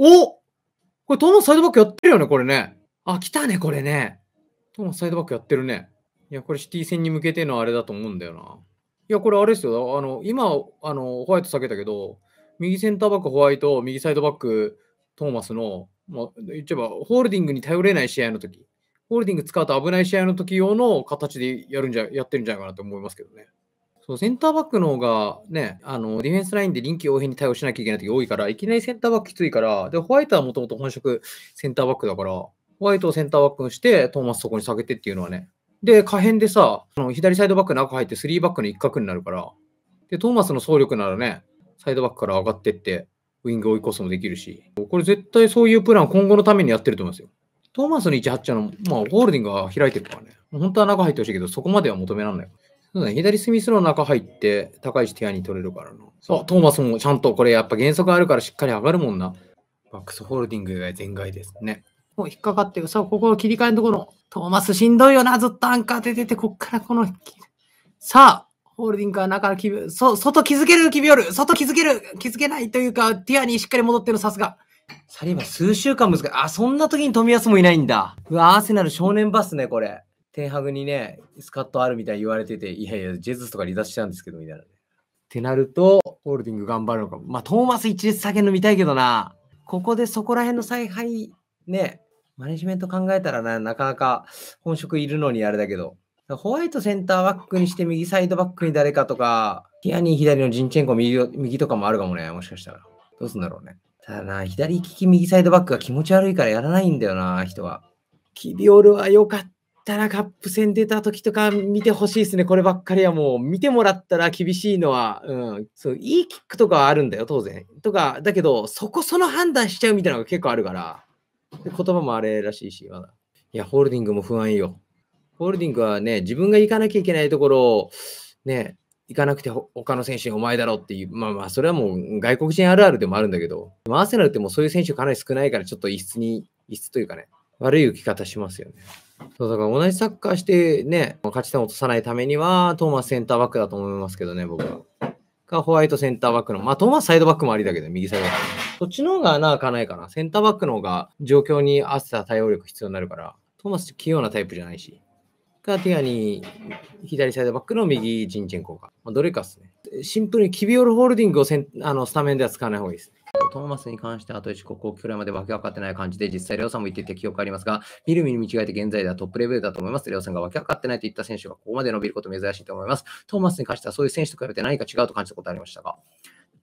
おこれトーマスサイドバックやってるよね、これね。あ、来たね、これね。トーマスサイドバックやってるね。いや、これシティ戦に向けてのあれだと思うんだよな。いや、これあれですよ。あの、今、あの、ホワイト避けたけど、右センターバックホワイト、右サイドバックトーマスの、まあ、言っちゃえば、ホールディングに頼れない試合の時、ホールディング使うと危ない試合の時用の形でやるんじゃ、やってるんじゃないかなと思いますけどね。そうセンターバックの方がね、あのディフェンスラインで臨機応変に対応しなきゃいけない時多いから、いきなりセンターバックきついから、でホワイトはもともと本職センターバックだから、ホワイトをセンターバックにして、トーマスそこに下げてっていうのはね。で、可変でさ、の左サイドバックの中入って、3バックの一角になるから、で、トーマスの総力ならね、サイドバックから上がってって、ウィング追い越すもできるし、これ絶対そういうプラン、今後のためにやってると思いますよ。トーマスの187の、まあ、ホールディングが開いてるからね、本当は中入ってほしいけど、そこまでは求められない。そうだね、左スミスの中入って、高い位置アに取れるからな。そう、トーマスもちゃんとこれやっぱ原則あるからしっかり上がるもんな。バックスホールディングが全外ですね。もう引っかかって、そう、ここの切り替えのところ、トーマスしんどいよな、ずっとアンカーで出て、こっからこの、さあ、ホールディングは中の気分、そ、外気づける、気分よる、外気づける、気づけないというか、ティアにしっかり戻ってるさすが。さリば、数週間難しい。あ、そんな時に富安もいないんだ。うわ、アーセナル少年バスね、これ。テンハグにね、スカットあるみたいに言われてて、いやいや、ジェズスとか離脱したんですけど、みたいなね。ってなると、ホールディング頑張るのかも。まあ、トーマス一列下げるの見たいけどな。ここでそこら辺の采配、ね、マネジメント考えたらな、なかなか本職いるのにあれだけど。ホワイトセンターバックにして右サイドバックに誰かとか、ティアニー左のジンチェンコ右右とかもあるかもね、もしかしたら。どうすんだろうね。ただな、左利き右サイドバックが気持ち悪いからやらないんだよな、人は。キビオルは良かった。たらカップ戦出た時とか見てほしいですね、こればっかりはもう、見てもらったら厳しいのは、うん、そういいキックとかはあるんだよ、当然。とか、だけど、そこその判断しちゃうみたいなのが結構あるから、言葉もあれらしいし、まだ。いや、ホールディングも不安よ。ホールディングはね、自分が行かなきゃいけないところを、ね、行かなくて他の選手にお前だろっていう、まあまあ、それはもう外国人あるあるでもあるんだけど、アーセナルってもうそういう選手かなり少ないから、ちょっと異質に、異質というかね、悪い浮き方しますよね。そうだから同じサッカーしてね、勝ち点を落とさないためには、トーマスセンターバックだと思いますけどね、僕は。か、ホワイトセンターバックの。まあ、トーマスサイドバックもありだけど、右サイドバック。そっちの方が穴開かないかな。センターバックの方が状況に合わせた対応力必要になるから、トーマス器用なタイプじゃないし。か、ティアニー、左サイドバックの右、陣ン効果。まあ、どれかっすね。シンプルにキビオルホールディングをセンあのスタメンでは使わない方がいいですね。と、トーマスに関してあと1国後期くらいまでわけ分かってない感じで、実際、レオさんも言っていた記憶ありますが、みるみる見違えて現在ではトップレベルだと思います。レオさんがわけ分かってないと言った選手がここまで伸びること珍しいと思います。トーマスに関してはそういう選手と比べて何か違うと感じたことありましたが、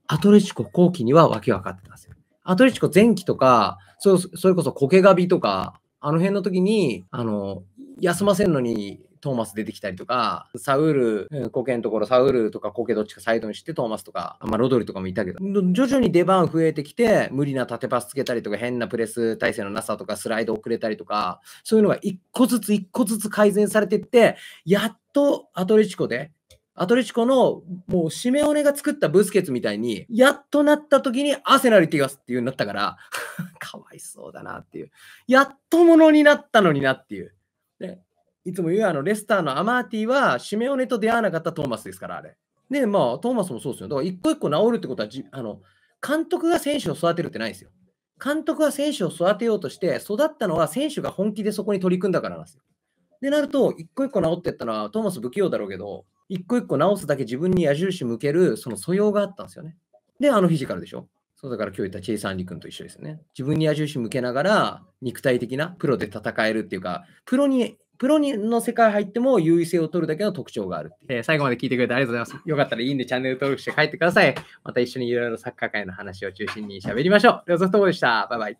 アトレチコ後期にはわけ分かってますアトレチコ前期とか、それこそコケガビとか、あの辺の時に、あの、休ませんのにトーマス出てきたりとか、サウール、コケのところ、サウールとかコケどっちかサイドにしてトーマスとか、まあ、ロドリとかもいたけど、徐々に出番増えてきて、無理な縦パスつけたりとか、変なプレス体制のなさとか、スライド遅れたりとか、そういうのが一個ずつ一個ずつ改善されてって、やっとアトレチコで、アトレチコのもうシメオネが作ったブスケツみたいに、やっとなった時にアセナリティガスすっていうようになったから、かわいそうだなっていう。やっとものになったのになっていう。で、いつも言うあの、レスターのアマーティは、シメオネと出会わなかったトーマスですから、あれ。で、まあ、トーマスもそうですよ。だから、一個一個治るってことはじ、あの、監督が選手を育てるってないですよ。監督が選手を育てようとして、育ったのは選手が本気でそこに取り組んだからなんですよ。でなると、一個一個治っていったのは、トーマス不器用だろうけど、一個一個直すだけ自分に矢印向ける、その素養があったんですよね。で、あのフィジカルでしょ。そうだから今日言ったチェイサンリ君と一緒ですね。自分に矢印向けながら肉体的なプロで戦えるっていうか、プロに、プロにの世界入っても優位性を取るだけの特徴があるえー、最後まで聞いてくれてありがとうございます。よかったらいいんでチャンネル登録して帰ってください。また一緒にいろいろサッカー界の話を中心に喋りましょう。では、ずっとでした。バイバイ。